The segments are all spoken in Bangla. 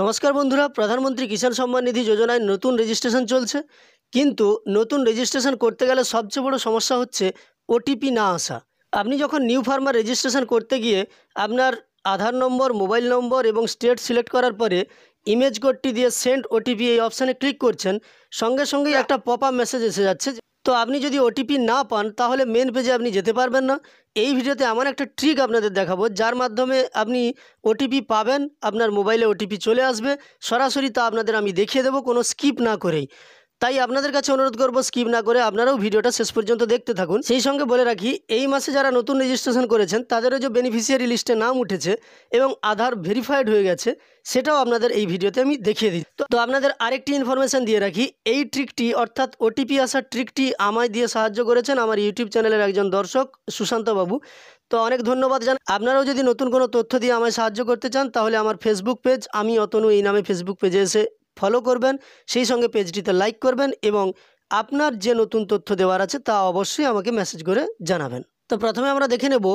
নমস্কার বন্ধুরা প্রধানমন্ত্রী কিষাণ সম্মান নিধি যোজনায় নতুন রেজিস্ট্রেশন চলছে কিন্তু নতুন রেজিস্ট্রেশন করতে গেলে সবচেয়ে বড় সমস্যা হচ্ছে ওটিপি না আসা আপনি যখন নিউ ফার্মার রেজিস্ট্রেশন করতে গিয়ে আপনার আধার নম্বর মোবাইল নম্বর এবং স্টেট সিলেক্ট করার পরে ইমেজ কোডটি দিয়ে সেন্ড ওটিপি এই অপশানে ক্লিক করছেন সঙ্গে সঙ্গেই একটা পপ আপ মেসেজ এসে যাচ্ছে তো আপনি যদি ওটিপি না পান তাহলে মেন পেজে আপনি যেতে পারবেন না এই ভিডিওতে আমার একটা ট্রিক আপনাদের দেখাবো যার মাধ্যমে আপনি ওটিপি পাবেন আপনার মোবাইলে ওটিপি চলে আসবে সরাসরি তা আপনাদের আমি দেখিয়ে দেবো কোনো স্কিপ না করেই তাই আপনাদের কাছে অনুরোধ করবো স্কিপ না করে আপনারাও ভিডিওটা শেষ পর্যন্ত দেখতে থাকুন সেই সঙ্গে বলে রাখি এই মাসে যারা নতুন রেজিস্ট্রেশন করেছেন তাদেরও যে বেনিফিশিয়ারি লিস্টে নাম উঠেছে এবং আধার ভেরিফাইড হয়ে গেছে সেটাও আপনাদের এই ভিডিওতে আমি দেখিয়ে দিই তো আপনাদের আরেকটি ইনফরমেশান দিয়ে রাখি এই ট্রিকটি অর্থাৎ ওটিপি আসার ট্রিকটি আমায় দিয়ে সাহায্য করেছেন আমার ইউটিউব চ্যানেলের একজন দর্শক সুশান্তবাবু তো অনেক ধন্যবাদ জান আপনারাও যদি নতুন কোনো তথ্য দিয়ে আমায় সাহায্য করতে চান তাহলে আমার ফেসবুক পেজ আমি অতনু এই নামে ফেসবুক পেজে এসে ফলো করবেন সেই সঙ্গে পেজটিতে লাইক করবেন এবং আপনার যে নতুন তথ্য দেওয়ার আছে তা অবশ্যই আমাকে মেসেজ করে জানাবেন তো প্রথমে আমরা দেখে নেব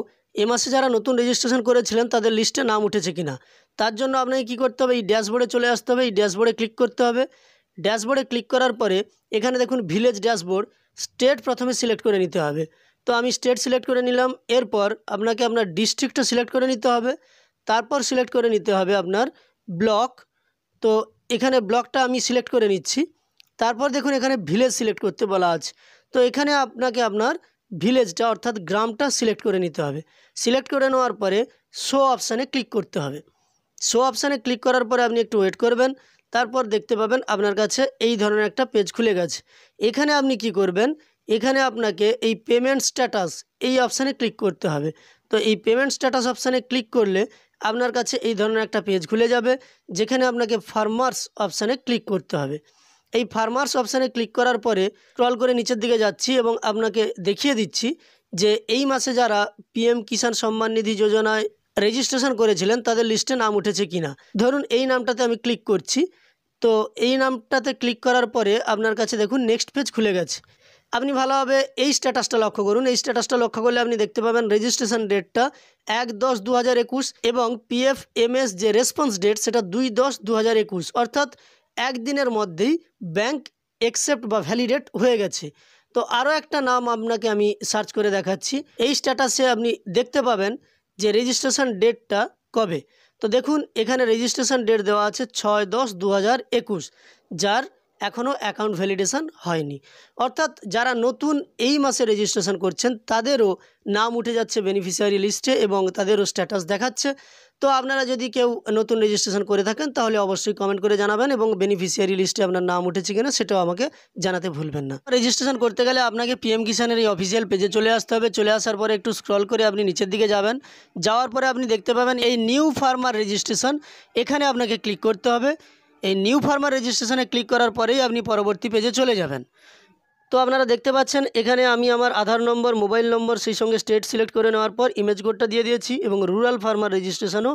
এ মাসে যারা নতুন রেজিস্ট্রেশন করেছিলেন তাদের লিস্টে নাম উঠেছে কিনা তার জন্য আপনাকে কি করতে হবে এই ড্যাশবোর্ডে চলে আসতে হবে এই ড্যাশবোর্ডে ক্লিক করতে হবে ড্যাশবোর্ডে ক্লিক করার পরে এখানে দেখুন ভিলেজ ড্যাশবোর্ড স্টেট প্রথমে সিলেক্ট করে নিতে হবে তো আমি স্টেট সিলেক্ট করে নিলাম এরপর আপনাকে আপনার ডিস্ট্রিক্টটা সিলেক্ট করে নিতে হবে তারপর সিলেক্ট করে নিতে হবে আপনার ব্লক তো এখানে ব্লকটা আমি সিলেক্ট করে নিচ্ছি তারপর দেখুন এখানে ভিলেজ সিলেক্ট করতে বলা আছে তো এখানে আপনাকে আপনার ভিলেজটা অর্থাৎ গ্রামটা সিলেক্ট করে নিতে হবে সিলেক্ট করে নেওয়ার পরে শো অপশানে ক্লিক করতে হবে শো অপশানে ক্লিক করার পরে আপনি একটু ওয়েট করবেন তারপর দেখতে পাবেন আপনার কাছে এই ধরনের একটা পেজ খুলে গেছে এখানে আপনি কি করবেন এখানে আপনাকে এই পেমেন্ট স্ট্যাটাস এই অপশানে ক্লিক করতে হবে তো এই পেমেন্ট স্ট্যাটাস অপশানে ক্লিক করলে আপনার কাছে এই ধরনের একটা পেজ খুলে যাবে যেখানে আপনাকে ফার্মার্স অপশানে ক্লিক করতে হবে এই ফার্মার্স অপশানে ক্লিক করার পরে ক্রল করে নিচের দিকে যাচ্ছি এবং আপনাকে দেখিয়ে দিচ্ছি যে এই মাসে যারা পিএম কিষাণ সম্মান নিধি যোজনায় রেজিস্ট্রেশন করেছিলেন তাদের লিস্টে নাম উঠেছে কি না ধরুন এই নামটাতে আমি ক্লিক করছি তো এই নামটাতে ক্লিক করার পরে আপনার কাছে দেখুন নেক্সট পেজ খুলে গেছে আপনি ভালোভাবে এই স্ট্যাটাসটা লক্ষ্য করুন এই স্ট্যাটাসটা লক্ষ্য করলে আপনি দেখতে পাবেন রেজিস্ট্রেশন ডেটটা এক দশ দু হাজার একুশ এবং পিএফ এমএস যে রেসপন্স ডেট সেটা দুই দশ দু হাজার একুশ অর্থাৎ একদিনের মধ্যেই ব্যাংক একসেপ্ট বা ভ্যালিডেট হয়ে গেছে তো আরও একটা নাম আপনাকে আমি সার্চ করে দেখাচ্ছি এই স্ট্যাটাসে আপনি দেখতে পাবেন যে রেজিস্ট্রেশন ডেটটা কবে তো দেখুন এখানে রেজিস্ট্রেশন ডেট দেওয়া আছে ছয় দশ দু হাজার একুশ যার এখনও অ্যাকাউন্ট ভ্যালিডেশন হয়নি অর্থাৎ যারা নতুন এই মাসে রেজিস্ট্রেশন করছেন তাদেরও নাম উঠে যাচ্ছে বেনিফিশিয়ারি লিস্টে এবং তাদেরও স্ট্যাটাস দেখাচ্ছে তো আপনারা যদি কেউ নতুন রেজিস্ট্রেশন করে থাকেন তাহলে অবশ্যই কমেন্ট করে জানাবেন এবং বেনিফিশিয়ারি লিস্টে আপনার নাম উঠেছে কিনা সেটাও আমাকে জানাতে ভুলবেন না রেজিস্ট্রেশন করতে গেলে আপনাকে পিএম কিষানের এই অফিসিয়াল পেজে চলে আসতে হবে চলে আসার পরে একটু স্ক্রল করে আপনি নিচের দিকে যাবেন যাওয়ার পরে আপনি দেখতে পাবেন এই নিউ ফার্মার রেজিস্ট্রেশন এখানে আপনাকে ক্লিক করতে হবে এই নিউ ফার্মার রেজিস্ট্রেশনে ক্লিক করার পরেই আপনি পরবর্তী পেজে চলে যাবেন তো আপনারা দেখতে পাচ্ছেন এখানে আমি আমার আধার নম্বর মোবাইল নম্বর সেই সঙ্গে স্টেট সিলেক্ট করে নেওয়ার পর ইমেজ কোডটা দিয়ে দিয়েছি এবং রুরাল ফার্মার রেজিস্ট্রেশনও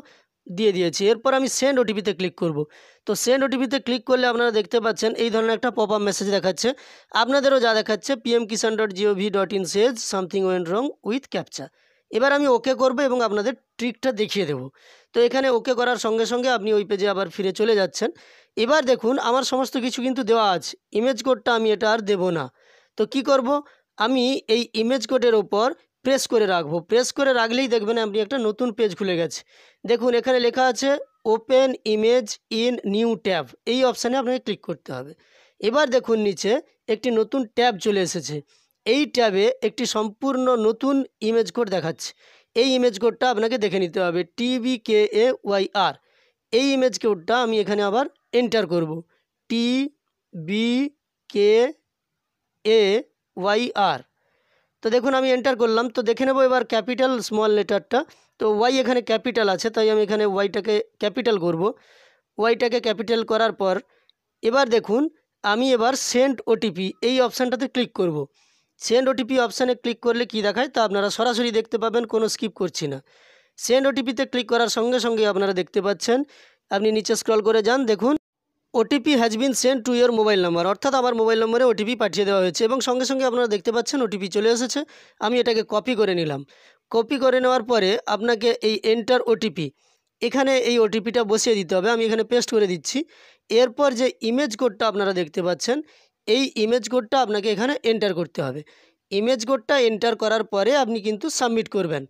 দিয়ে দিয়েছি এরপর আমি সেন্ড ওটিপিতে ক্লিক করব তো সেন্ড ওটিপিতে ক্লিক করলে আপনারা দেখতে পাচ্ছেন এই ধরনের একটা পপ আপ মেসেজ দেখাচ্ছে আপনাদেরও যা দেখাচ্ছে PM Kisan dot GOV dot in says something went wrong with captcha এবার আমি ওকে করবো এবং আপনাদের ট্রিকটা দেখিয়ে দেব তো এখানে ওকে করার সঙ্গে সঙ্গে আপনি ওই পেজে আবার ফিরে চলে যাচ্ছেন এবার দেখুন আমার সমস্ত কিছু কিন্তু দেওয়া আছে ইমেজ কোডটা আমি এটা আর দেব না তো কি করব আমি এই ইমেজ কোডের ওপর প্রেস করে রাখবো প্রেস করে রাখলেই দেখবেন আপনি একটা নতুন পেজ খুলে গেছে দেখুন এখানে লেখা আছে open image in new tab এই অপশানে আপনাকে ক্লিক করতে হবে এবার দেখুন নিচে একটি নতুন ট্যাব চলে এসেছে এই ট্যাবে একটি সম্পূর্ণ নতুন ইমেজ কোড দেখাচ্ছে এই ইমেজ কোডটা আপনাকে দেখে নিতে হবে টিবি কে এ ওয়াই আর এই ইমেজ কোডটা আমি এখানে আবার এন্টার করব T B K A Y আর তো দেখুন আমি এন্টার করলাম তো দেখে নেবো এবার ক্যাপিটাল স্মল লেটারটা তো ওয়াই এখানে ক্যাপিটাল আছে তাই আমি এখানে ওয়াইটাকে ক্যাপিটাল করব ওয়াইটাকে ক্যাপিটাল করার পর এবার দেখুন আমি এবার সেন্ট ওটিপি এই অপশানটাতে ক্লিক করব সেন্ড ওটিপি অপশানে ক্লিক করলে কি দেখায় তা আপনারা সরাসরি দেখতে পাবেন কোনো স্কিপ করছি না সেন্ড ওটিপিতে ক্লিক করার সঙ্গে সঙ্গে আপনারা দেখতে পাচ্ছেন আপনি নিচে স্ক্রল করে যান দেখুন OTP has been send to your mobile number অর্থাৎ আমার মোবাইল নম্বরে ওটিপি পাঠিয়ে দেওয়া হয়েছে এবং সঙ্গে সঙ্গে আপনারা দেখতে পাচ্ছেন ওটিপি চলে এসেছে আমি এটাকে কপি করে নিলাম কপি করে নেওয়ার পরে আপনাকে এই এন্টার ওটিপি এখানে এই ওটিপিটা বসিয়ে দিতে হবে আমি এখানে পেস্ট করে দিচ্ছি এরপর যে ইমেজ কোডটা আপনারা দেখতে পাচ্ছেন এই ইমেজ কোডটা আপনাকে এখানে এন্টার করতে হবে ইমেজ কোডটা এন্টার করার পরে আপনি কিন্তু সাবমিট করবেন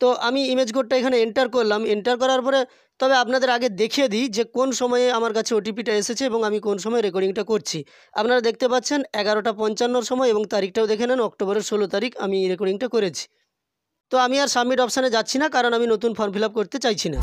তো আমি ইমেজ কোডটা এখানে এন্টার করলাম এন্টার করার পরে তবে আপনাদের আগে দেখিয়ে দিই যে কোন সময়ে আমার কাছে ওটিপিটা এসেছে এবং আমি কোন সময় রেকর্ডিংটা করছি আপনারা দেখতে পাচ্ছেন এগারোটা পঞ্চান্নর সময় এবং তারিখটাও দেখে নেন অক্টোবরের ষোলো তারিখ আমি রেকর্ডিংটা করেছি তো আমি আর সাবমিট অপশানে যাচ্ছি না কারণ আমি নতুন ফর্ম ফিল করতে চাইছি না